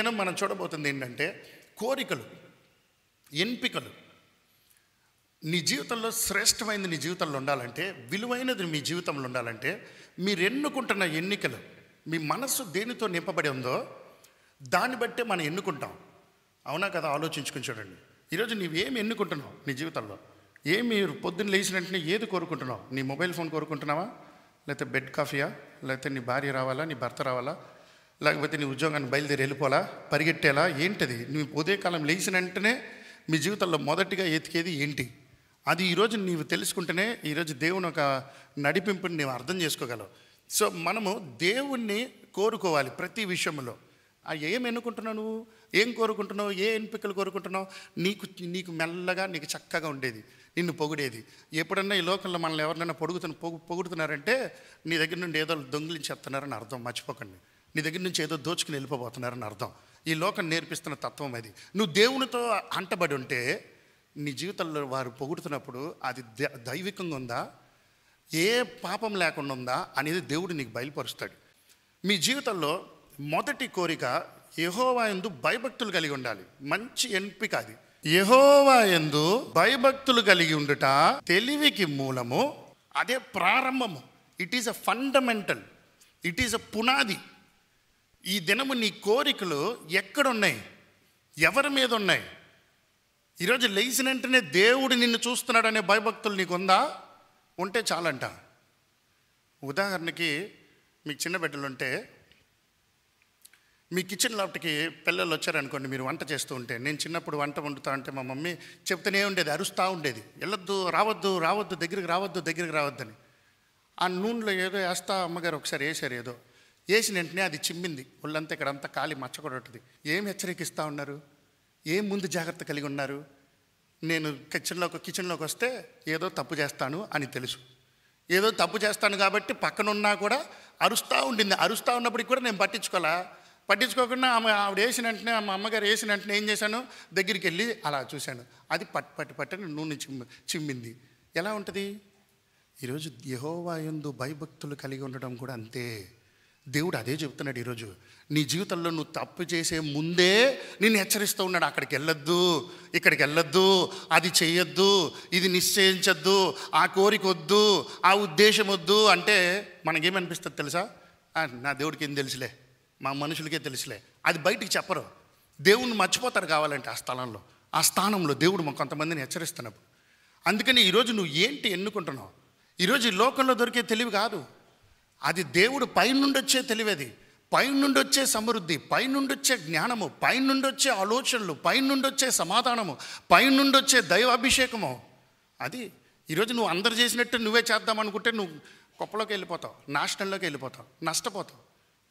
దినం మనం చూడబోతుంది ఏంటంటే కోరికలు ఎంపికలు నీ జీవితంలో శ్రేష్టమైనది నీ జీవితంలో ఉండాలంటే విలువైనది మీ జీవితంలో ఉండాలంటే మీరు ఎన్నుకుంటున్న ఎన్నికలు మీ మనస్సు దేనితో నింపబడి ఉందో దాన్ని బట్టే మనం ఎన్నుకుంటాం అవునా కదా ఆలోచించుకుని చూడండి ఈరోజు నీవేమి ఎన్నుకుంటున్నావు నీ జీవితంలో ఏమి మీరు పొద్దున్న లేచిన వెంటనే ఏది కోరుకుంటున్నావు నీ మొబైల్ ఫోన్ కోరుకుంటున్నావా లేకపోతే బెడ్ కాఫీయా లేకపోతే నీ భార్య రావాలా నీ భర్త రావాలా లేకపోతే నీ ఉద్యోగాన్ని బయలుదేరి వెళ్ళిపోలా పరిగెట్టేలా ఏంటిది నువ్వు ఉదయకాలం లేచిన వెంటనే మీ జీవితంలో మొదటిగా ఎతికేది ఏంటి అది ఈరోజు నీవు తెలుసుకుంటేనే ఈరోజు దేవుని ఒక నడిపింపుని నీవు అర్థం చేసుకోగలవు సో మనము దేవుణ్ణి కోరుకోవాలి ప్రతి విషయంలో ఏం ఎన్నుకుంటున్నావు నువ్వు ఏం కోరుకుంటున్నావు ఏ ఎంపికలు కోరుకుంటున్నావు నీకు నీకు మెల్లగా నీకు చక్కగా ఉండేది నిన్ను పొగిడేది ఎప్పుడన్నా ఈ లోకంలో మనల్ని ఎవరినైనా పొడుగుతున్న పొగు పొగుడుతున్నారంటే నీ దగ్గర నుండి ఏదో దొంగిలించేస్తున్నారని అర్థం మర్చిపోకండి నీ దగ్గర నుంచి ఏదో దోచుకుని వెళ్ళిపోబోతున్నారని అర్థం ఈ లోకం నేర్పిస్తున్న తత్వం అది నువ్వు దేవునితో అంటబడి ఉంటే నీ జీవితంలో వారు పొగుడుతున్నప్పుడు అది దైవికంగా ఉందా ఏ పాపం లేకుండా ఉందా అనేది దేవుడు నీకు బయలుపరుస్తాడు మీ జీవితంలో మొదటి కోరిక ఎందు భయభక్తులు కలిగి ఉండాలి మంచి ఎంపిక అది ఎందు భయభక్తులు కలిగి ఉండుట తెలివికి మూలము అదే ప్రారంభము it is a fundamental it is a పునాది ఈ దినము నీ కోరికలు ఎక్కడున్నాయి ఎవరి మీద ఉన్నాయి ఈరోజు లేచిన వెంటనే దేవుడు నిన్ను చూస్తున్నాడనే భయభక్తులు నీకుందా ఉంటే చాలంట ఉదాహరణకి మీకు చిన్న ఉంటే మీ కిచెన్ లాప్ట్కి పిల్లలు వచ్చారనుకోండి మీరు వంట చేస్తూ ఉంటే నేను చిన్నప్పుడు వంట వండుతా అంటే మా మమ్మీ చెప్తూనే ఉండేది అరుస్తూ ఉండేది వెళ్ళొద్దు రావద్దు రావద్దు దగ్గరికి రావద్దు దగ్గరికి రావద్దని ఆ నూనెలో ఏదో వేస్తా అమ్మగారు ఒకసారి వేసారు ఏదో వేసిన వెంటనే అది చిమ్మింది ఒళ్ళంతా ఇక్కడంతా కాలి మచ్చకొడటది ఏం హెచ్చరికిస్తూ ఉన్నారు ఏం ముందు జాగ్రత్త కలిగి ఉన్నారు నేను కిచెన్లోకి కిచెన్లోకి వస్తే ఏదో తప్పు చేస్తాను అని తెలుసు ఏదో తప్పు చేస్తాను కాబట్టి పక్కనున్నా కూడా అరుస్తూ ఉండింది అరుస్తూ ఉన్నప్పటికి కూడా నేను పట్టించుకోలే పట్టించుకోకుండా ఆమె ఆవిడ వేసిన వెంటనే మా అమ్మగారు వేసిన వెంటనే ఏం చేశాను దగ్గరికి వెళ్ళి అలా చూశాను అది పట్టు పట్టి పట్టని నూనె చిమ్మి చిమ్మింది ఎలా ఉంటుంది ఈరోజు దేహోవాయందు భయభక్తులు కలిగి ఉండడం కూడా అంతే దేవుడు అదే చెబుతున్నాడు ఈరోజు నీ జీవితంలో నువ్వు తప్పు చేసే ముందే నిన్ను హెచ్చరిస్తూ ఉన్నాడు అక్కడికి వెళ్ళొద్దు ఇక్కడికి వెళ్ళొద్దు అది చేయొద్దు ఇది నిశ్చయించద్దు ఆ కోరిక వద్దు ఆ ఉద్దేశం వద్దు అంటే మనకేమనిపిస్తుంది తెలుసా నా దేవుడికి ఏం తెలుసులే మా మనుషులకే తెలుసులే అది బయటికి చెప్పరు దేవుణ్ణి మర్చిపోతారు కావాలంటే ఆ స్థలంలో ఆ స్థానంలో దేవుడు కొంతమందిని హెచ్చరిస్తున్నప్పుడు అందుకని ఈరోజు నువ్వు ఏంటి ఎన్నుకుంటున్నావు ఈరోజు లోకంలో దొరికే తెలివి కాదు అది దేవుడు పైనుండి వచ్చే తెలివేది పైనుండి వచ్చే సమృద్ధి పైనుండి వచ్చే జ్ఞానము పైనుండి వచ్చే ఆలోచనలు పైనుండి వచ్చే సమాధానము పైనుండి వచ్చే దైవాభిషేకము అది ఈరోజు నువ్వు అందరు చేసినట్టు నువ్వే చేద్దామనుకుంటే నువ్వు కుప్పలోకి వెళ్ళిపోతావు నాశనంలోకి వెళ్ళిపోతావు నష్టపోతావు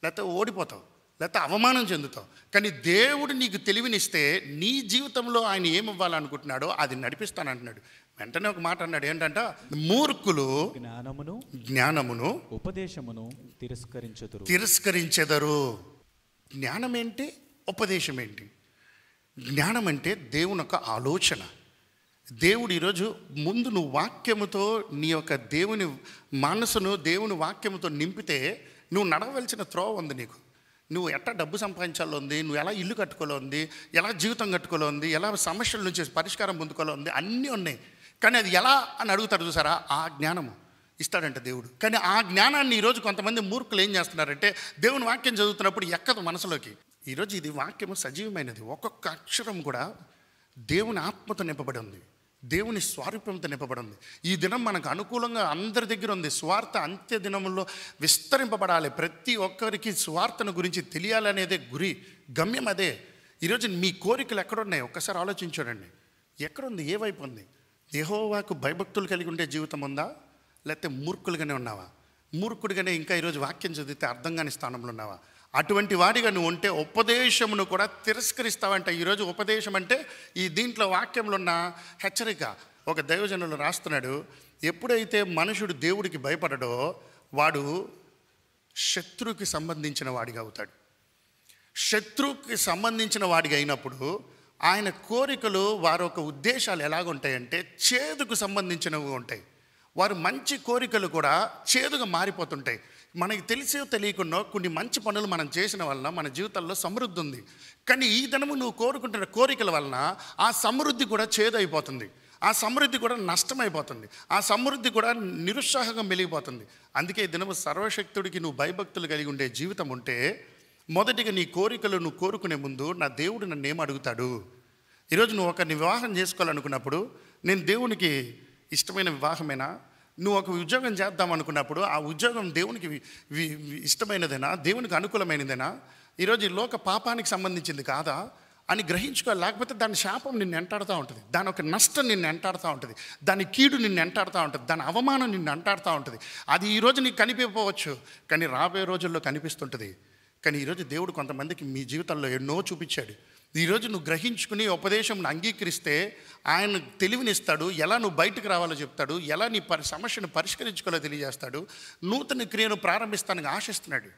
లేకపోతే ఓడిపోతావు లేకపోతే అవమానం చెందుతావు కానీ దేవుడు నీకు తెలివినిస్తే నీ జీవితంలో ఆయన ఏమివ్వాలనుకుంటున్నాడో అది నడిపిస్తానంటున్నాడు వెంటనే ఒక మాట అన్నాడు ఏంటంట మూర్ఖులు జ్ఞానమును జ్ఞానమును ఉపదేశమును తిరస్కరించదురు తిరస్కరించెదరు జ్ఞానం ఏంటి ఉపదేశం ఏంటి జ్ఞానం అంటే దేవుని యొక్క ఆలోచన దేవుడు ఈరోజు ముందు నువ్వు వాక్యముతో నీ యొక్క దేవుని మనసును దేవుని వాక్యముతో నింపితే నువ్వు నడవలసిన త్రోవ ఉంది నీకు నువ్వు ఎట్లా డబ్బు సంపాదించాలో ఉంది నువ్వు ఎలా ఇల్లు కట్టుకోలో ఉంది ఎలా జీవితం కట్టుకోలో ఉంది ఎలా సమస్యల నుంచి పరిష్కారం పొందుకోలో ఉంది అన్నీ ఉన్నాయి కానీ అది ఎలా అని అడుగుతారు చూసారా ఆ జ్ఞానము ఇస్తాడంట దేవుడు కానీ ఆ జ్ఞానాన్ని ఈరోజు కొంతమంది మూర్ఖులు ఏం చేస్తున్నారంటే దేవుని వాక్యం చదువుతున్నప్పుడు ఎక్కదు మనసులోకి ఈరోజు ఇది వాక్యము సజీవమైనది ఒక్కొక్క అక్షరం కూడా దేవుని ఆత్మతో నింపబడి ఉంది దేవుని స్వారూప్యంతో నింపబడింది ఈ దినం మనకు అనుకూలంగా అందరి దగ్గర ఉంది స్వార్థ అంత్య దినముల్లో విస్తరింపబడాలి ప్రతి ఒక్కరికి స్వార్థను గురించి తెలియాలనేదే గురి గమ్యం అదే ఈరోజు మీ కోరికలు ఎక్కడున్నాయి ఒక్కసారి ఆలోచించడండి ఎక్కడుంది ఏ వైపు ఉంది యహోవాకు భయభక్తులు కలిగి ఉండే జీవితం ఉందా లేకపోతే మూర్ఖులుగానే ఉన్నావా మూర్ఖుడిగానే ఇంకా ఈరోజు వాక్యం చదివితే అర్థం కాని స్థానంలో ఉన్నావా అటువంటి వాడిగా నువ్వు ఉంటే ఉపదేశమును కూడా తిరస్కరిస్తావంట ఈరోజు ఉపదేశం అంటే ఈ దీంట్లో వాక్యంలో ఉన్న హెచ్చరిక ఒక దైవజనులు రాస్తున్నాడు ఎప్పుడైతే మనుషుడు దేవుడికి భయపడడో వాడు శత్రుకి సంబంధించిన వాడిగా అవుతాడు శత్రుకి సంబంధించిన వాడిగా అయినప్పుడు ఆయన కోరికలు వారి యొక్క ఉద్దేశాలు ఎలాగుంటాయంటే చేదుకు సంబంధించినవి ఉంటాయి వారు మంచి కోరికలు కూడా చేదుగా మారిపోతుంటాయి మనకి తెలిసో తెలియకుండా కొన్ని మంచి పనులు మనం చేసిన వలన మన జీవితంలో సమృద్ధి ఉంది కానీ ఈ దినము నువ్వు కోరుకుంటున్న కోరికల వలన ఆ సమృద్ధి కూడా చేదైపోతుంది ఆ సమృద్ధి కూడా నష్టమైపోతుంది ఆ సమృద్ధి కూడా నిరుత్సాహంగా మెలిగిపోతుంది అందుకే దినము సర్వశక్తుడికి నువ్వు భయభక్తులు కలిగి ఉండే జీవితం ఉంటే మొదటిగా నీ కోరికలు నువ్వు కోరుకునే ముందు నా దేవుడు నన్ను ఏం అడుగుతాడు ఈరోజు నువ్వు ఒకరిని వివాహం చేసుకోవాలనుకున్నప్పుడు నేను దేవునికి ఇష్టమైన వివాహమేనా నువ్వు ఒక ఉద్యోగం చేద్దాం అనుకున్నప్పుడు ఆ ఉద్యోగం దేవునికి ఇష్టమైనదేనా దేవునికి అనుకూలమైనదేనా ఈరోజు ఈ లోక పాపానికి సంబంధించింది కాదా అని గ్రహించుకోవాలి లేకపోతే దాని శాపం నిన్ను ఎంటాడుతూ ఉంటుంది దాని ఒక నష్టం నిన్ను ఎంటాడుతూ ఉంటుంది దాని కీడు నిన్ను ఎంటాడుతూ ఉంటుంది దాని అవమానం నిన్ను ఎంటాడుతూ ఉంటుంది అది ఈరోజు నీకు కనిపించవచ్చు కానీ రాబోయే రోజుల్లో కనిపిస్తుంటుంది కానీ ఈరోజు దేవుడు కొంతమందికి మీ జీవితంలో ఎన్నో చూపించాడు ఈరోజు నువ్వు గ్రహించుకుని ఉపదేశంను అంగీకరిస్తే ఆయన తెలివినిస్తాడు ఎలా నువ్వు బయటకు రావాలో చెప్తాడు ఎలా నీ పరి సమస్యను పరిష్కరించుకోలో తెలియజేస్తాడు నూతన క్రియను ప్రారంభిస్తానికి ఆశిస్తున్నాడు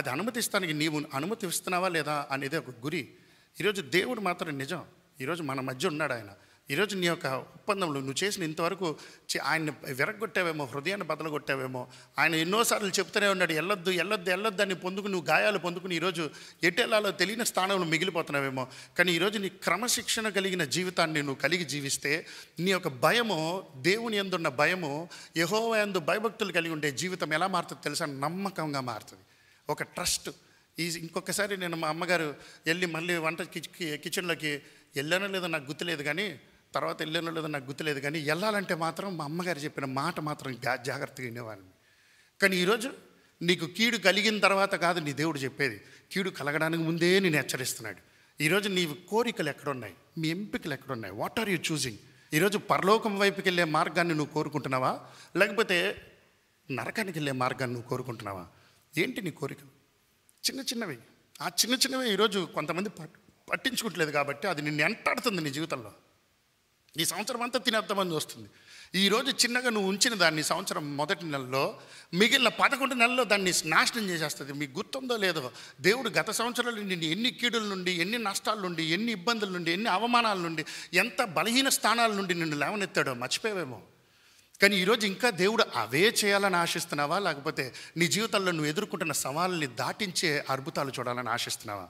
అది అనుమతిస్తానికి నీవు అనుమతిస్తున్నావా లేదా అనేది ఒక గురి ఈరోజు దేవుడు మాత్రం నిజం ఈరోజు మన మధ్య ఉన్నాడు ఆయన ఈరోజు నీ యొక్క ఒప్పందంలో నువ్వు చేసిన ఇంతవరకు ఆయన విరగొట్టావేమో హృదయాన్ని బదలగొట్టావేమో ఆయన ఎన్నోసార్లు చెప్తూనే ఉన్నాడు వెళ్ళొద్దు వెళ్ళొద్దు వెళ్ళొద్దు అని పొందుకుని నువ్వు గాయాలు పొందుకుని ఈరోజు ఎటెల్లాలో తెలియని స్థానంలో మిగిలిపోతున్నావేమో కానీ ఈరోజు నీ క్రమశిక్షణ కలిగిన జీవితాన్ని నువ్వు కలిగి జీవిస్తే నీ యొక్క భయము దేవుని ఎందున్న భయము యహోవ ఎందు భయభక్తులు కలిగి ఉండే జీవితం ఎలా మారుతుంది తెలుసా నమ్మకంగా మారుతుంది ఒక ట్రస్ట్ ఈ ఇంకొకసారి నేను మా అమ్మగారు వెళ్ళి మళ్ళీ వంట కిచెన్లోకి వెళ్ళానో లేదో నాకు గుర్తులేదు కానీ తర్వాత వెళ్ళిన లేదో నాకు గుర్తులేదు కానీ వెళ్ళాలంటే మాత్రం మా అమ్మగారు చెప్పిన మాట మాత్రం జాగ్రత్తగా వినేవాడిని కానీ ఈరోజు నీకు కీడు కలిగిన తర్వాత కాదు నీ దేవుడు చెప్పేది కీడు కలగడానికి ముందే నేను హెచ్చరిస్తున్నాడు ఈరోజు నీ కోరికలు ఎక్కడున్నాయి మీ ఎంపికలు ఎక్కడున్నాయి వాట్ ఆర్ యూ చూసింగ్ ఈరోజు పరలోకం వైపుకి వెళ్ళే మార్గాన్ని నువ్వు కోరుకుంటున్నావా లేకపోతే నరకానికి వెళ్ళే మార్గాన్ని నువ్వు కోరుకుంటున్నావా ఏంటి నీ కోరికలు చిన్న చిన్నవి ఆ చిన్న చిన్నవి ఈరోజు కొంతమంది పట్టించుకుంటలేదు కాబట్టి అది నిన్ను ఎంటాడుతుంది నీ జీవితంలో ఈ సంవత్సరం అంతా తినేద్దామని వస్తుంది ఈరోజు చిన్నగా నువ్వు ఉంచిన దాన్ని సంవత్సరం మొదటి నెలలో మిగిలిన పదకొండు నెలలో దాన్ని నాశనం చేసేస్తుంది మీకు గుర్తుందో లేదో దేవుడు గత సంవత్సరాలు నుండి ఎన్ని కీడుల నుండి ఎన్ని నష్టాల నుండి ఎన్ని ఇబ్బందుల నుండి ఎన్ని అవమానాల నుండి ఎంత బలహీన స్థానాల నుండి నిన్ను లేవనెత్తాడో మర్చిపోయావేమో కానీ ఈరోజు ఇంకా దేవుడు అవే చేయాలని ఆశిస్తున్నావా లేకపోతే నీ జీవితంలో నువ్వు ఎదుర్కొంటున్న సవాళ్ళని దాటించే అద్భుతాలు చూడాలని ఆశిస్తున్నావా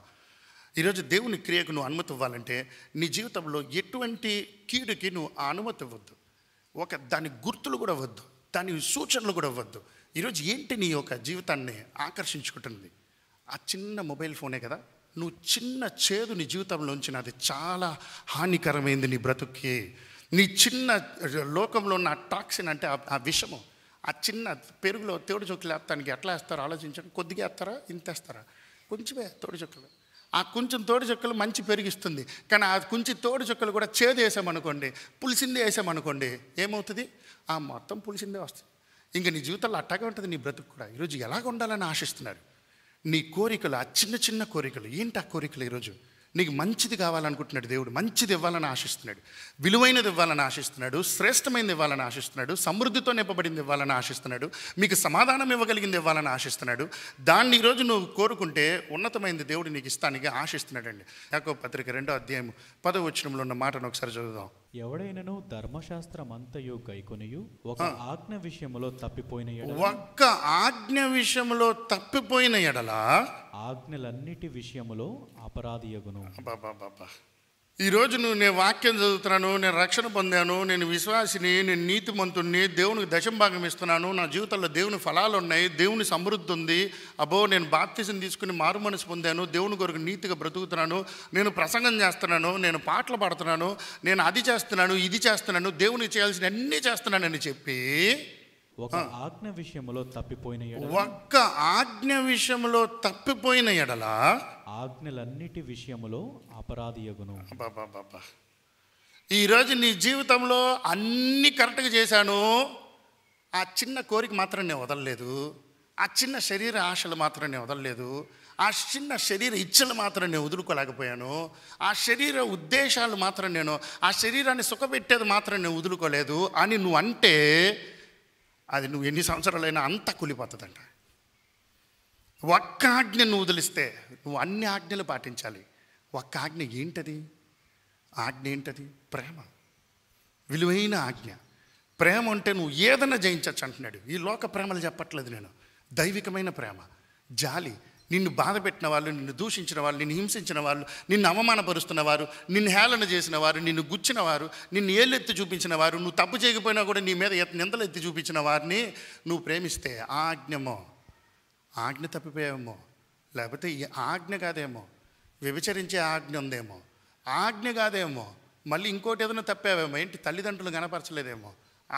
ఈరోజు దేవుని క్రియకు నువ్వు అనుమతి ఇవ్వాలంటే నీ జీవితంలో ఎటువంటి కీడుకి నువ్వు అనుమతి ఇవ్వద్దు ఒక దాని గుర్తులు కూడా వద్దు దాని సూచనలు కూడా వద్దు ఈరోజు ఏంటి నీ యొక్క జీవితాన్ని ఆకర్షించుకుంటుంది ఆ చిన్న మొబైల్ ఫోనే కదా నువ్వు చిన్న చేదు నీ జీవితంలోంచి నాది చాలా హానికరమైంది నీ బ్రతుక్కి నీ చిన్న లోకంలో ఉన్న టాక్సిన్ అంటే ఆ విషము ఆ చిన్న పెరుగులో తోడు చొక్కులు వేస్తానికి ఎట్లా వేస్తారో ఆలోచించండి కొద్దిగా వేస్తారా ఇంత వేస్తారా కొంచెమే తోడు చొక్కులు ఆ కొంచెం తోడు చుక్కలు మంచి పెరిగిస్తుంది కానీ ఆ కొంచెం తోడు చుక్కలు కూడా చేదు వేసామనుకోండి పులిసిందే వేసామనుకోండి ఏమవుతుంది ఆ మొత్తం పులిసిందే వస్తుంది ఇంకా నీ జీవితంలో అట్టగా ఉంటుంది నీ బ్రతుకు కూడా ఈరోజు ఎలాగ ఉండాలని ఆశిస్తున్నారు నీ కోరికలు ఆ చిన్న చిన్న కోరికలు ఏంటి ఆ కోరికలు ఈరోజు నీకు మంచిది కావాలనుకుంటున్నాడు దేవుడు మంచిది ఇవ్వాలని ఆశిస్తున్నాడు విలువైనది ఇవ్వాలని ఆశిస్తున్నాడు శ్రేష్టమైనది ఇవ్వాలని ఆశిస్తున్నాడు సమృద్ధితో నింపబడింది ఇవ్వాలని ఆశిస్తున్నాడు మీకు సమాధానం ఇవ్వగలిగింది ఇవ్వాలని ఆశిస్తున్నాడు దాన్ని ఈరోజు నువ్వు కోరుకుంటే ఉన్నతమైనది దేవుడు నీకు ఇస్తానికి ఆశిస్తున్నాడండి యాకో పత్రిక రెండో అధ్యాయం పదవచనంలో ఉన్న మాటను ఒకసారి చదువుదాం ఎవడైనను ధర్మశాస్త్రమంతయు గైకొనియు ఒక ఆజ్ఞ విషయములో తప్పిపోయిన ఒక్క ఆజ్ఞ విషయములో తప్పిపోయిన ఎడల ఆజ్ఞలన్నిటి విషయములో అపరాధియగును బాబా బాబా ఈరోజు నువ్వు నేను వాక్యం చదువుతున్నాను నేను రక్షణ పొందాను నేను విశ్వాసిని నేను నీతిమంతుణ్ణి దేవునికి దశంభాగం ఇస్తున్నాను నా జీవితంలో దేవుని ఫలాలు ఉన్నాయి దేవుని సమృద్ధి ఉంది అబో నేను బాప్తిజం తీసుకుని మారు మనసు పొందాను దేవుని కొరకు నీతిగా బ్రతుకుతున్నాను నేను ప్రసంగం చేస్తున్నాను నేను పాటలు పాడుతున్నాను నేను అది చేస్తున్నాను ఇది చేస్తున్నాను దేవుని చేయాల్సిన అన్నీ చేస్తున్నానని చెప్పి ఒక ఆజ్ఞ విషయంలో తప్పిపోయిన ఒక్క ఆజ్ఞ విషయంలో తప్పిపోయిన ఎడల ఆజ్ఞలన్నిటి విషయంలో అపరాధి యగును ఈరోజు నీ జీవితంలో అన్నీ కరెక్ట్గా చేశాను ఆ చిన్న కోరిక మాత్రం నేను వదలలేదు ఆ చిన్న శరీర ఆశలు మాత్రం నేను వదలలేదు ఆ చిన్న శరీర ఇచ్చలు మాత్రం నేను వదులుకోలేకపోయాను ఆ శరీర ఉద్దేశాలు మాత్రం నేను ఆ శరీరాన్ని సుఖపెట్టేది మాత్రం నేను వదులుకోలేదు అని నువ్వు అంటే అది నువ్వు ఎన్ని సంవత్సరాలైనా అంతా కూలిపోతుందంట ఒక్క ఆజ్ఞ నువ్వు వదిలిస్తే నువ్వు అన్ని ఆజ్ఞలు పాటించాలి ఒక్క ఆజ్ఞ ఏంటది ఆజ్ఞ ఏంటది ప్రేమ విలువైన ఆజ్ఞ ప్రేమ అంటే నువ్వు ఏదైనా జయించవచ్చు అంటున్నాడు ఈ లోక ప్రేమలు చెప్పట్లేదు నేను దైవికమైన ప్రేమ జాలి నిన్ను బాధ పెట్టిన వాళ్ళు నిన్ను దూషించిన వాళ్ళు నిన్ను హింసించిన వాళ్ళు నిన్ను అవమానపరుస్తున్న వారు నిన్ను హేళన చేసిన వారు నిన్ను గుచ్చిన వారు నిన్ను ఏళ్ళెత్తి చూపించిన వారు నువ్వు తప్పు చేయకపోయినా కూడా నీ మీద నిందలు ఎత్తి చూపించిన వారిని నువ్వు ప్రేమిస్తే ఆజ్ఞమో ఆజ్ఞ తప్పిపోయేమో లేకపోతే ఈ ఆజ్ఞ కాదేమో వ్యభిచరించే ఆజ్ఞ ఉందేమో ఆజ్ఞ కాదేమో మళ్ళీ ఇంకోటి ఏదైనా తప్పేవేమో ఏంటి తల్లిదండ్రులు కనపరచలేదేమో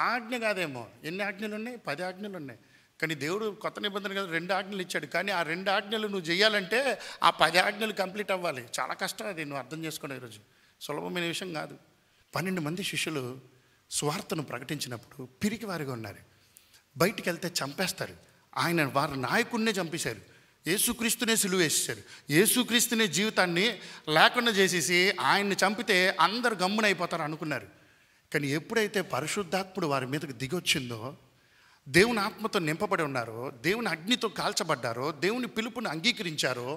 ఆజ్ఞ కాదేమో ఎన్ని ఆజ్ఞలు ఉన్నాయి పది ఆజ్ఞలు ఉన్నాయి కానీ దేవుడు కొత్త నిబంధన కదా రెండు ఆజ్ఞలు ఇచ్చాడు కానీ ఆ రెండు ఆజ్ఞలు నువ్వు చేయాలంటే ఆ పది ఆజ్ఞలు కంప్లీట్ అవ్వాలి చాలా కష్టం అది నువ్వు అర్థం చేసుకున్నావు ఈరోజు సులభమైన విషయం కాదు పన్నెండు మంది శిష్యులు స్వార్థను ప్రకటించినప్పుడు పిరికి వారిగా ఉన్నారు బయటికి వెళ్తే చంపేస్తారు ఆయన వారి నాయకుడినే చంపేశారు ఏసుక్రీస్తునే సిలువేసేసారు ఏసుక్రీస్తునే జీవితాన్ని లేకుండా చేసేసి ఆయన్ని చంపితే అందరు గమ్మునైపోతారు అనుకున్నారు కానీ ఎప్పుడైతే పరిశుద్ధాత్ముడు వారి మీదకు దిగొచ్చిందో దేవుని ఆత్మతో నింపబడి ఉన్నారో దేవుని అగ్నితో కాల్చబడ్డారో దేవుని పిలుపుని అంగీకరించారో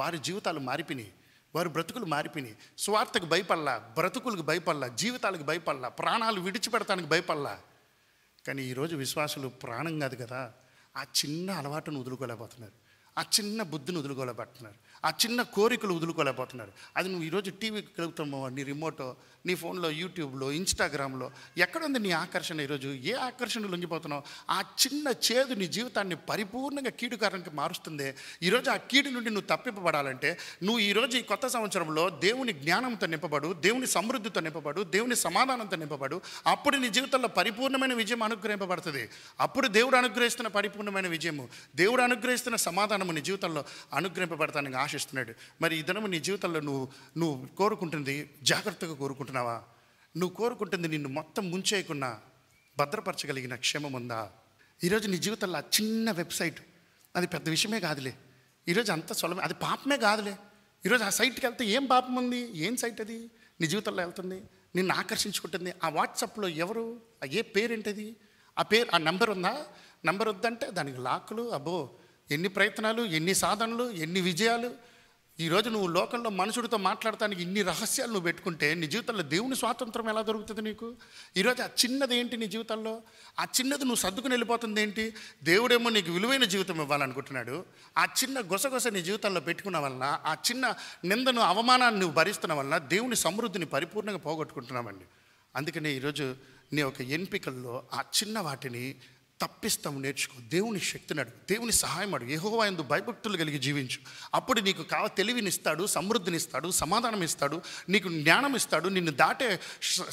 వారి జీవితాలు మారిపోయినాయి వారి బ్రతుకులు మారిపోయినాయి స్వార్థకు భయపడలా బ్రతుకులకు భయపడలా జీవితాలకు భయపడలా ప్రాణాలు విడిచిపెడతానికి భయపడలా కానీ ఈరోజు విశ్వాసులు ప్రాణం కాదు కదా ఆ చిన్న అలవాటును వదులుకోలేకపోతున్నారు ఆ చిన్న బుద్ధిని వదులుకోలేబడుతున్నారు ఆ చిన్న కోరికలు వదులుకోలేకపోతున్నారు అది నువ్వు ఈరోజు టీవీకి కలుగుతామో నీ రిమోటో నీ ఫోన్లో యూట్యూబ్లో ఇన్స్టాగ్రామ్లో ఎక్కడుంది నీ ఆకర్షణ ఈరోజు ఏ ఆకర్షణ లొంగిపోతున్నావు ఆ చిన్న చేదు నీ జీవితాన్ని పరిపూర్ణంగా కీడుకారానికి మారుస్తుంది ఈరోజు ఆ కీడు నుండి నువ్వు తప్పింపబడాలంటే నువ్వు ఈరోజు ఈ కొత్త సంవత్సరంలో దేవుని జ్ఞానంతో నింపబడు దేవుని సమృద్ధితో నింపబడు దేవుని సమాధానంతో నింపబడు అప్పుడు నీ జీవితంలో పరిపూర్ణమైన విజయం అనుగ్రహింపబడుతుంది అప్పుడు దేవుడు అనుగ్రహిస్తున్న పరిపూర్ణమైన విజయము దేవుడు అనుగ్రహిస్తున్న సమాధానము నీ జీవితంలో అనుగ్రహింపబడతానికి ఆశిస్తున్నాడు మరి ఈ దినము నీ జీవితంలో నువ్వు నువ్వు కోరుకుంటుంది జాగ్రత్తగా కోరుకుంటున్నావు కోరుకుంటున్నావా నువ్వు కోరుకుంటుంది నిన్ను మొత్తం ముంచేయకుండా భద్రపరచగలిగిన క్షేమం ఉందా ఈరోజు నీ జీవితంలో ఆ చిన్న వెబ్సైట్ అది పెద్ద విషయమే కాదులే ఈరోజు అంత సులభం అది పాపమే కాదులే ఈరోజు ఆ సైట్కి వెళ్తే ఏం పాపం ఉంది ఏం సైట్ అది నీ జీవితంలో వెళ్తుంది నిన్ను ఆకర్షించుకుంటుంది ఆ వాట్సాప్లో ఎవరు ఆ ఏ పేరేంటిది ఆ పేరు ఆ నెంబర్ ఉందా నెంబర్ వద్దంటే దానికి లాక్లు అబ్బో ఎన్ని ప్రయత్నాలు ఎన్ని సాధనలు ఎన్ని విజయాలు ఈరోజు నువ్వు లోకంలో మనుషుడితో మాట్లాడటానికి ఇన్ని రహస్యాలు నువ్వు పెట్టుకుంటే నీ జీవితంలో దేవుని స్వాతంత్రం ఎలా దొరుకుతుంది నీకు ఈరోజు ఆ చిన్నది ఏంటి నీ జీవితంలో ఆ చిన్నది నువ్వు సర్దుకుని వెళ్ళిపోతుంది ఏంటి దేవుడేమో నీకు విలువైన జీవితం ఇవ్వాలనుకుంటున్నాడు ఆ చిన్న గొసగొస నీ జీవితంలో పెట్టుకున్న వలన ఆ చిన్న నిందను అవమానాన్ని నువ్వు భరిస్తున్న వలన దేవుని సమృద్ధిని పరిపూర్ణంగా పోగొట్టుకుంటున్నామండి అందుకనే ఈరోజు నీ యొక్క ఎంపికల్లో ఆ చిన్న వాటిని తప్పిస్తాము నేర్చుకో దేవుని శక్తిని అడుగు దేవుని సహాయం అడుగు ఏహోవా ఎందు భయభక్తులు కలిగి జీవించు అప్పుడు నీకు కావ తెలివినిస్తాడు సమృద్ధినిస్తాడు సమాధానం ఇస్తాడు నీకు జ్ఞానం ఇస్తాడు నిన్ను దాటే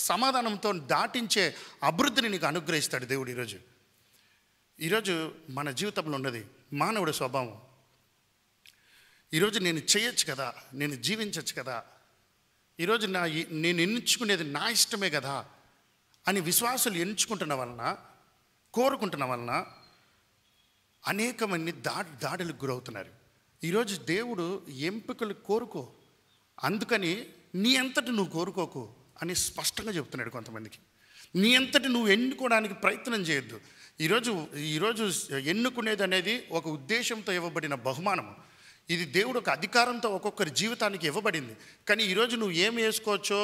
సమాధానంతో దాటించే అభివృద్ధిని నీకు అనుగ్రహిస్తాడు దేవుడు ఈరోజు ఈరోజు మన జీవితంలో ఉన్నది మానవుడి స్వభావం ఈరోజు నేను చేయొచ్చు కదా నేను జీవించవచ్చు కదా ఈరోజు నా నేను ఎన్నుకునేది నా ఇష్టమే కదా అని విశ్వాసులు ఎంచుకుంటున్న వలన కోరుకుంటున్న వలన అనేక మంది దాడులకు గురవుతున్నారు ఈరోజు దేవుడు ఎంపికలు కోరుకో అందుకని నీ అంతటి నువ్వు కోరుకోకు అని స్పష్టంగా చెప్తున్నాడు కొంతమందికి నీ అంతటి నువ్వు ఎన్నుకోవడానికి ప్రయత్నం చేయొద్దు ఈరోజు ఈరోజు ఎన్నుకునేది అనేది ఒక ఉద్దేశంతో ఇవ్వబడిన బహుమానము ఇది దేవుడు ఒక అధికారంతో ఒక్కొక్కరి జీవితానికి ఇవ్వబడింది కానీ ఈరోజు నువ్వు ఏం వేసుకోవచ్చో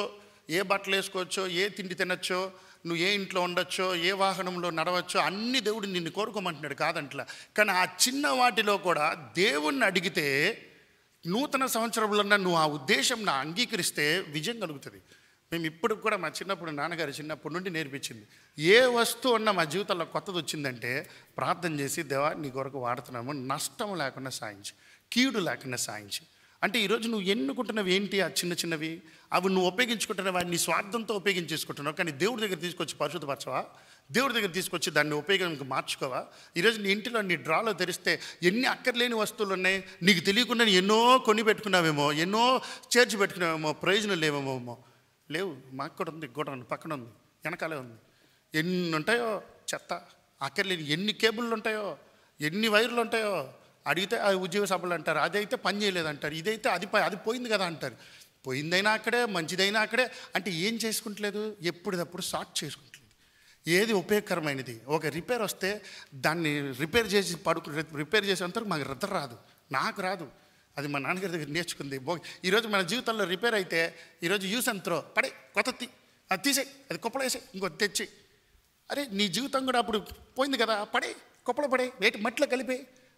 ఏ బట్టలు వేసుకోవచ్చో ఏ తిండి తినచ్చో నువ్వు ఏ ఇంట్లో ఉండొచ్చో ఏ వాహనంలో నడవచ్చో అన్ని దేవుడు నిన్ను కోరుకోమంటున్నాడు కాదంట్లా కానీ ఆ చిన్న వాటిలో కూడా దేవుణ్ణి అడిగితే నూతన సంవత్సరంలో నువ్వు ఆ ఉద్దేశం నా అంగీకరిస్తే విజయం కలుగుతుంది మేము ఇప్పుడు కూడా మా చిన్నప్పుడు నాన్నగారు చిన్నప్పటి నుండి నేర్పించింది ఏ వస్తువు అన్న మా జీవితంలో కొత్తది వచ్చిందంటే ప్రార్థన చేసి దేవా నీ కొరకు వాడుతున్నాము నష్టం లేకుండా సాయించి కీడు లేకుండా సాయించి అంటే ఈరోజు నువ్వు ఎన్నుకుంటున్నవి ఏంటి ఆ చిన్న చిన్నవి అవి నువ్వు ఉపయోగించుకుంటున్నావు వాటిని స్వార్థంతో ఉపయోగించేసుకుంటున్నావు కానీ దేవుడి దగ్గర తీసుకొచ్చి పరిశుభ్రపరచవా దేవుడి దగ్గర తీసుకొచ్చి దాన్ని ఉపయోగించి మార్చుకోవా ఈరోజు నీ ఇంటిలో నీ డ్రాలో తెరిస్తే ఎన్ని అక్కర్లేని వస్తువులు ఉన్నాయి నీకు తెలియకుండా ఎన్నో కొని పెట్టుకున్నావేమో ఎన్నో చేర్చి పెట్టుకున్నావేమో ప్రయోజనం లేవేమో లేవు మాకు కూడా ఉంది కూడా ఉంది పక్కన ఉంది వెనకాలే ఉంది ఎన్ని ఉంటాయో చెత్త అక్కర్లేని ఎన్ని కేబుళ్ళు ఉంటాయో ఎన్ని వైర్లు ఉంటాయో అడిగితే అది ఉద్యోగ సభలు అంటారు అదైతే పని చేయలేదంటారు ఇదైతే అది అది పోయింది కదా అంటారు పోయిందైనా అక్కడే మంచిదైనా అక్కడే అంటే ఏం చేసుకుంటలేదు ఎప్పటిదప్పుడు సార్ట్ చేసుకుంటలేదు ఏది ఉపయోగకరమైనది ఒక రిపేర్ వస్తే దాన్ని రిపేర్ చేసి పడుకు రిపేర్ చేసేంతవరకు మాకు నిద్ర రాదు నాకు రాదు అది మా నాన్నగారి దగ్గర నేర్చుకుంది ఈరోజు మన జీవితంలో రిపేర్ అయితే ఈరోజు యూస్ అండ్ త్రో పడే కొత్త అది తీసే అది కుప్పలో ఇంకో ఇంకొకటి తెచ్చి అరే నీ జీవితం కూడా అప్పుడు పోయింది కదా పడే కుప్పలు పడే వేటి మట్టిలో కలిపే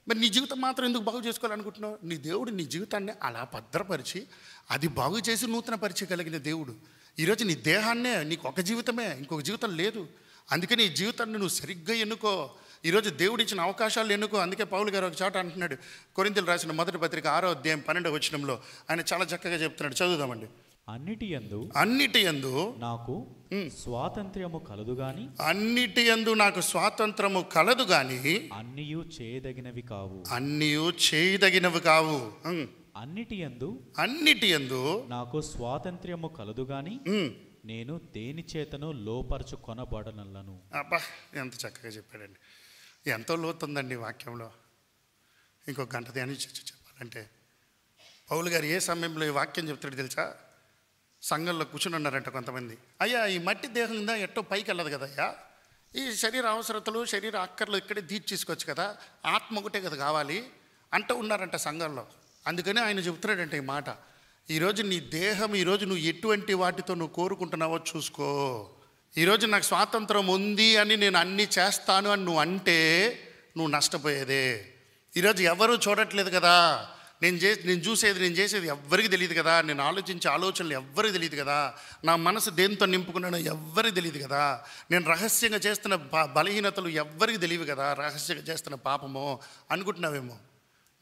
మరి నీ జీవితం మాత్రం ఎందుకు బాగు చేసుకోవాలనుకుంటున్నావు నీ దేవుడు నీ జీవితాన్ని అలా భద్రపరిచి అది బాగు చేసి పరిచి కలిగిన దేవుడు ఈరోజు నీ దేహాన్నే నీకు ఒక జీవితమే ఇంకొక జీవితం లేదు అందుకే నీ జీవితాన్ని నువ్వు సరిగ్గా ఎన్నుకో ఈరోజు దేవుడు ఇచ్చిన అవకాశాలు ఎన్నుకో అందుకే పౌలు గారు ఒక చాట అంటున్నాడు కొరింతలు రాసిన మొదటి పత్రిక ఆరో అధ్యాయం పన్నెండవ వచ్చినంలో ఆయన చాలా చక్కగా చెప్తున్నాడు చదువుదామండి అన్నిటి ఎందు అన్నిటి ఎందు నాకు స్వాతంత్ర్యము కలదు గాని అన్నిటి ఎందు నాకు స్వాతంత్రము కలదు గాని అన్నియు చేయదగినవి కావు అన్నియు చేయదగినవి కావు అన్నిటి ఎందు అన్నిటి ఎందు నాకు స్వాతంత్ర్యము కలదు గాని నేను దేని చేతను లోపరచు కొనబడనలను అబ్బా ఎంత చక్కగా చెప్పాడండి ఎంతో లోతుందండి వాక్యంలో ఇంకో గంట దేని చెప్పాలంటే పౌలు గారు ఏ సమయంలో ఈ వాక్యం చెప్తాడు తెలుసా సంఘంలో కూర్చుని ఉన్నారంట కొంతమంది అయ్యా ఈ మట్టి దేహం కింద ఎట్టో పైకి వెళ్ళదు అయ్యా ఈ శరీర అవసరతలు శరీర అక్కర్లు ఇక్కడే తీర్చేసుకోవచ్చు కదా ఆత్మ ఒకటే కదా కావాలి అంటూ ఉన్నారంట సంఘంలో అందుకని ఆయన చెబుతున్నాడంట ఈ మాట ఈరోజు నీ దేహం ఈరోజు నువ్వు ఎటువంటి వాటితో నువ్వు కోరుకుంటున్నావో చూసుకో ఈరోజు నాకు స్వాతంత్రం ఉంది అని నేను అన్నీ చేస్తాను అని నువ్వు అంటే నువ్వు నష్టపోయేదే ఈరోజు ఎవరూ చూడట్లేదు కదా నేను చే నేను చూసేది నేను చేసేది ఎవ్వరికి తెలియదు కదా నేను ఆలోచించే ఆలోచనలు ఎవ్వరికి తెలియదు కదా నా మనసు దేంతో నింపుకున్నానో ఎవ్వరికి తెలియదు కదా నేను రహస్యంగా చేస్తున్న బలహీనతలు ఎవ్వరికి తెలియవు కదా రహస్యంగా చేస్తున్న పాపమో అనుకుంటున్నావేమో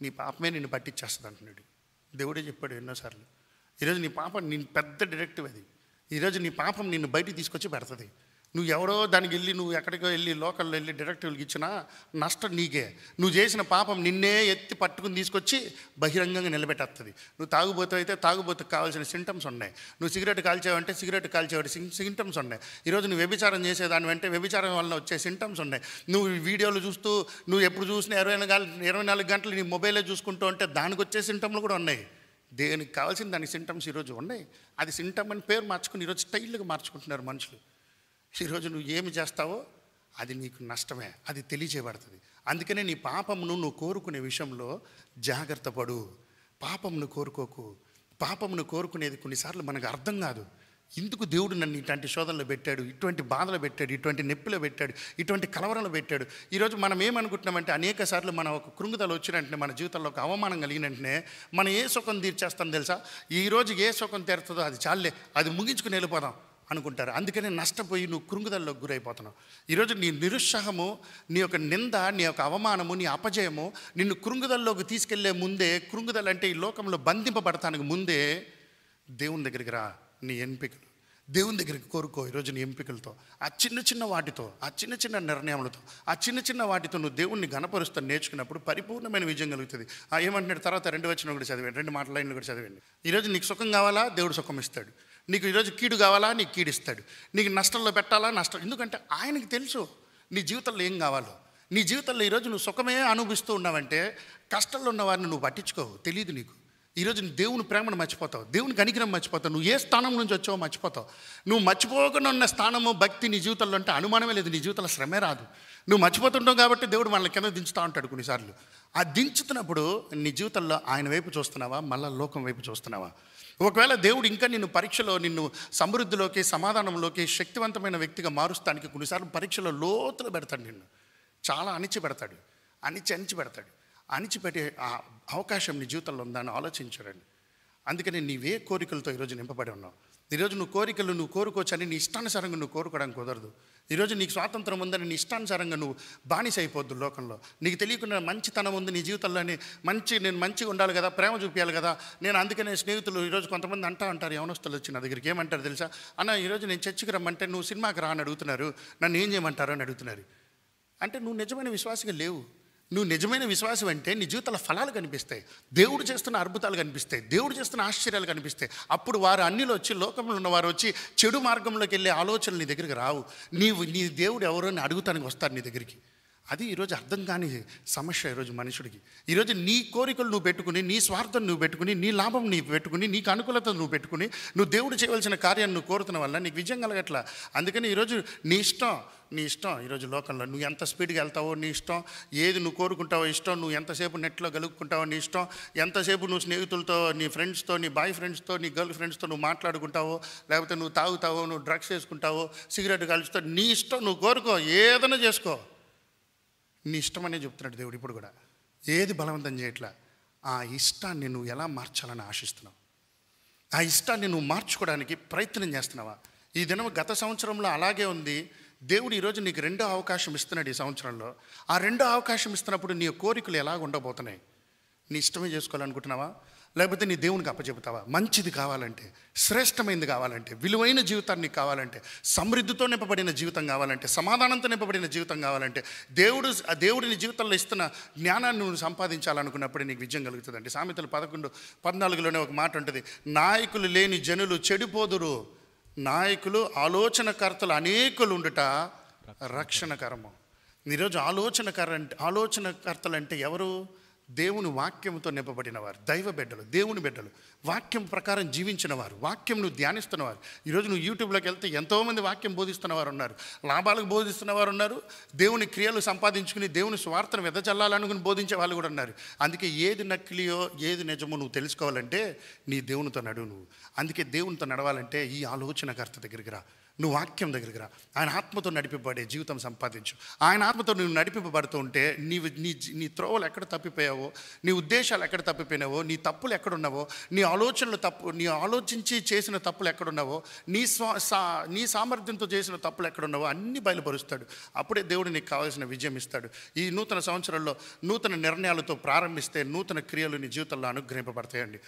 నీ పాపమే నిన్ను పట్టించేస్తుంది అంటున్నాడు దేవుడే చెప్పాడు ఎన్నోసార్లు ఈరోజు నీ పాపం నేను పెద్ద డైరెక్టివ్ అది ఈరోజు నీ పాపం నిన్ను బయటికి తీసుకొచ్చి పెడుతుంది నువ్వు ఎవరో దానికి వెళ్ళి నువ్వు ఎక్కడికో వెళ్ళి లోకల్లో వెళ్ళి డిడక్టివ్లకి ఇచ్చినా నష్టం నీకే నువ్వు చేసిన పాపం నిన్నే ఎత్తి పట్టుకుని తీసుకొచ్చి బహిరంగంగా నిలబెట్టేస్తుంది నువ్వు తాగుబోతు అయితే తాగుబోతు కావాల్సిన సింటమ్స్ ఉన్నాయి నువ్వు సిగరెట్ కాల్చేవంటే సిగరెట్ కాల్చేవాడి సింటమ్స్ ఉన్నాయి ఈరోజు నువ్వు వ్యభిచారం చేసేదాని వెంటే వ్యభిచారం వలన వచ్చే సింటమ్స్ ఉన్నాయి నువ్వు వీడియోలు చూస్తూ నువ్వు ఎప్పుడు చూసినా ఇరవై నాలుగు ఇరవై నాలుగు గంటలు నీ మొబైలే చూసుకుంటూ ఉంటే దానికి వచ్చే సింటమ్లు కూడా ఉన్నాయి దేనికి కావాల్సిన దానికి సింటమ్స్ ఈరోజు ఉన్నాయి అది సింటమ్ అని పేరు మార్చుకుని ఈరోజు స్టైల్గా మార్చుకుంటున్నారు మనుషులు ఈరోజు నువ్వు ఏమి చేస్తావో అది నీకు నష్టమే అది తెలియజేయబడుతుంది అందుకనే నీ పాపమును నువ్వు కోరుకునే విషయంలో జాగ్రత్త పడు పాపమును కోరుకోకు పాపమును కోరుకునేది కొన్నిసార్లు మనకు అర్థం కాదు ఇందుకు దేవుడు నన్ను ఇటువంటి శోధనలు పెట్టాడు ఇటువంటి బాధలు పెట్టాడు ఇటువంటి నొప్పిలో పెట్టాడు ఇటువంటి కలవరలు పెట్టాడు ఈరోజు మనం ఏమనుకుంటున్నామంటే అనేక సార్లు మన ఒక కృంగుదల వచ్చినంటనే మన జీవితంలో ఒక అవమానం వెంటనే మనం ఏ సుఖం తీర్చేస్తాం తెలుసా ఈరోజు ఏ సుఖం తీరుతుందో అది చాలే అది ముగించుకుని వెళ్ళిపోదాం అనుకుంటారు అందుకని నష్టపోయి నువ్వు కృంగుదల్లో గురైపోతున్నావు ఈరోజు నీ నిరుత్సాహము నీ యొక్క నింద నీ యొక్క అవమానము నీ అపజయము నిన్ను కృంగుదల్లోకి తీసుకెళ్లే ముందే కృంగుదల అంటే ఈ లోకంలో బంధింపబడతానికి ముందే దేవుని దగ్గరికి రా నీ ఎంపికలు దేవుని దగ్గరికి కోరుకో ఈరోజు నీ ఎంపికలతో ఆ చిన్న చిన్న వాటితో ఆ చిన్న చిన్న నిర్ణయములతో ఆ చిన్న చిన్న వాటితో నువ్వు దేవుణ్ణి గణపరుస్తా నేర్చుకున్నప్పుడు పరిపూర్ణమైన విజయం కలుగుతుంది ఆ ఏమంటున్నాడు తర్వాత రెండు వచ్చిన కూడా చదివాడు రెండు మాటలైన కూడా చదివాడు ఈరోజు నీకు సుఖం కావాలా దేవుడు సుఖం ఇస్తాడు నీకు ఈరోజు కీడు కావాలా నీకు కీడిస్తాడు నీకు నష్టంలో పెట్టాలా నష్టం ఎందుకంటే ఆయనకి తెలుసు నీ జీవితంలో ఏం కావాలో నీ జీవితంలో ఈరోజు నువ్వు సుఖమే అనుభవిస్తూ ఉన్నావంటే కష్టంలో ఉన్న వారిని నువ్వు పట్టించుకోవు తెలియదు నీకు ఈరోజు నువ్వు దేవుని ప్రేమను మర్చిపోతావు దేవుని కనికరం మర్చిపోతావు నువ్వు ఏ స్థానం నుంచి వచ్చావో మర్చిపోతావు నువ్వు మర్చిపోకుండా ఉన్న స్థానము భక్తి నీ జీవితంలో అంటే అనుమానమే లేదు నీ జీవితంలో శ్రమే రాదు నువ్వు మర్చిపోతుంటావు కాబట్టి దేవుడు మనల్ని కింద దించుతూ ఉంటాడు కొన్నిసార్లు ఆ దించుతున్నప్పుడు నీ జీవితంలో ఆయన వైపు చూస్తున్నావా మళ్ళీ లోకం వైపు చూస్తున్నావా ఒకవేళ దేవుడు ఇంకా నిన్ను పరీక్షలో నిన్ను సమృద్ధిలోకి సమాధానంలోకి శక్తివంతమైన వ్యక్తిగా మారుస్తానికి కొన్నిసార్లు పరీక్షలో లోతులు పెడతాడు నిన్ను చాలా అణిచి పెడతాడు అణిచి అణిచి పెడతాడు అణిచిపెట్టే ఆ అవకాశం నీ జీవితంలో ఉందని ఆలోచించడండి అందుకని నీవే కోరికలతో ఈరోజు నింపబడి ఉన్నావు ఈరోజు నువ్వు కోరికలు నువ్వు కోరుకోవచ్చని నీ ఇష్టానుసారంగా నువ్వు కోరుకోవడానికి కుదరదు ఈరోజు నీకు స్వాతంత్రం ఉందని నీ ఇష్టానుసారంగా నువ్వు బానిస అయిపోద్దు లోకంలో నీకు తెలియకుండా మంచితనం ఉంది నీ జీవితంలోని మంచి నేను మంచిగా ఉండాలి కదా ప్రేమ చూపించాలి కదా నేను అందుకనే స్నేహితులు ఈరోజు కొంతమంది అంటా అంటారు యవనస్తులు వచ్చి నా దగ్గరికి ఏమంటారు తెలుసా అన్న ఈరోజు నేను చర్చికి రమ్మంటే నువ్వు సినిమాకి రా అని అడుగుతున్నారు నన్ను ఏం చేయమంటారు అని అడుగుతున్నారు అంటే నువ్వు నిజమైన విశ్వాసంగా లేవు నువ్వు నిజమైన విశ్వాసం అంటే నీ జీవితాల ఫలాలు కనిపిస్తాయి దేవుడు చేస్తున్న అద్భుతాలు కనిపిస్తాయి దేవుడు చేస్తున్న ఆశ్చర్యాలు కనిపిస్తాయి అప్పుడు వారు అన్నిలో వచ్చి లోకంలో ఉన్న వారు వచ్చి చెడు మార్గంలోకి వెళ్ళే ఆలోచనలు నీ దగ్గరికి రావు నీవు నీ దేవుడు ఎవరో అని అడుగుతానికి వస్తారు నీ దగ్గరికి అది ఈరోజు అర్థం కాని సమస్య ఈరోజు మనుషుడికి ఈరోజు నీ కోరికలు నువ్వు పెట్టుకుని నీ స్వార్థం నువ్వు పెట్టుకుని నీ లాభం నువ్వు పెట్టుకుని నీకు అనుకూలత నువ్వు పెట్టుకుని నువ్వు దేవుడు చేయవలసిన కార్యాన్ని నువ్వు కోరుతున్న వల్ల నీకు విజయం కలగట్లా అందుకని ఈరోజు నీ ఇష్టం నీ ఇష్టం ఈరోజు లోకంలో నువ్వు ఎంత స్పీడ్గా వెళ్తావో నీ ఇష్టం ఏది నువ్వు కోరుకుంటావో ఇష్టం నువ్వు ఎంతసేపు నెట్లో గలుపుకుంటావో నీ ఇష్టం ఎంతసేపు నువ్వు స్నేహితులతో నీ ఫ్రెండ్స్తో నీ బాయ్ ఫ్రెండ్స్తో నీ గర్ల్ ఫ్రెండ్స్తో నువ్వు మాట్లాడుకుంటావో లేకపోతే నువ్వు తాగుతావో నువ్వు డ్రగ్స్ వేసుకుంటావో సిగరెట్ కాలుస్తావు నీ ఇష్టం నువ్వు కోరుకో ఏదైనా చేసుకో నీ ఇష్టమనే చెప్తున్నాడు దేవుడు ఇప్పుడు కూడా ఏది బలవంతం చేయట్లా ఆ ఇష్టాన్ని నువ్వు ఎలా మార్చాలని ఆశిస్తున్నావు ఆ ఇష్టాన్ని నువ్వు మార్చుకోవడానికి ప్రయత్నం చేస్తున్నావా ఈ దినం గత సంవత్సరంలో అలాగే ఉంది దేవుడు ఈరోజు నీకు రెండో అవకాశం ఇస్తున్నాడు ఈ సంవత్సరంలో ఆ రెండో అవకాశం ఇస్తున్నప్పుడు నీ కోరికలు ఎలా ఉండబోతున్నాయి నీ ఇష్టమే చేసుకోవాలనుకుంటున్నావా లేకపోతే నీ దేవునికి అప్పచెబుతావా మంచిది కావాలంటే శ్రేష్టమైనది కావాలంటే విలువైన జీవితాన్ని కావాలంటే సమృద్ధితో నింపబడిన జీవితం కావాలంటే సమాధానంతో నింపబడిన జీవితం కావాలంటే దేవుడు దేవుడిని జీవితంలో ఇస్తున్న జ్ఞానాన్ని నువ్వు సంపాదించాలనుకున్నప్పుడు నీకు విజయం కలుగుతుందండి సామెతలు పదకొండు పద్నాలుగులోనే ఒక మాట ఉంటుంది నాయకులు లేని జనులు చెడిపోదురు నాయకులు ఆలోచనకర్తలు అనేకులు ఉండుట రక్షణకరము ఈరోజు ఆలోచనకర ఆలోచనకర్తలు అంటే ఎవరు దేవుని వాక్యంతో నింపబడిన వారు దైవ బిడ్డలు దేవుని బిడ్డలు వాక్యం ప్రకారం జీవించిన వారు వాక్యంను ధ్యానిస్తున్న వారు ఈరోజు నువ్వు యూట్యూబ్లోకి వెళ్తే ఎంతోమంది వాక్యం బోధిస్తున్న వారు ఉన్నారు లాభాలకు బోధిస్తున్న వారు ఉన్నారు దేవుని క్రియలు సంపాదించుకుని దేవుని స్వార్థను వెదజల్లాలనుకుని బోధించే వాళ్ళు కూడా ఉన్నారు అందుకే ఏది నకిలియో ఏది నిజమో నువ్వు తెలుసుకోవాలంటే నీ దేవునితో నడువు నువ్వు అందుకే దేవునితో నడవాలంటే ఈ ఆలోచనకర్త దగ్గరికి రా నువ్వు వాక్యం దగ్గరికి రా ఆయన ఆత్మతో నడిపిబడే జీవితం సంపాదించు ఆయన ఆత్మతో నువ్వు నడిపిబడుతూ ఉంటే నీవు నీ నీ త్రోవలు ఎక్కడ తప్పిపోయావో నీ ఉద్దేశాలు ఎక్కడ తప్పిపోయినావో నీ తప్పులు ఎక్కడున్నావో నీ ఆలోచనలు తప్పు నీ ఆలోచించి చేసిన తప్పులు ఎక్కడున్నావో నీ స్వా సా నీ సామర్థ్యంతో చేసిన తప్పులు ఎక్కడున్నావో అన్నీ బయలుపరుస్తాడు అప్పుడే దేవుడు నీకు కావాల్సిన విజయం ఇస్తాడు ఈ నూతన సంవత్సరంలో నూతన నిర్ణయాలతో ప్రారంభిస్తే నూతన క్రియలు నీ జీవితంలో అనుగ్రహింపబడతాయండి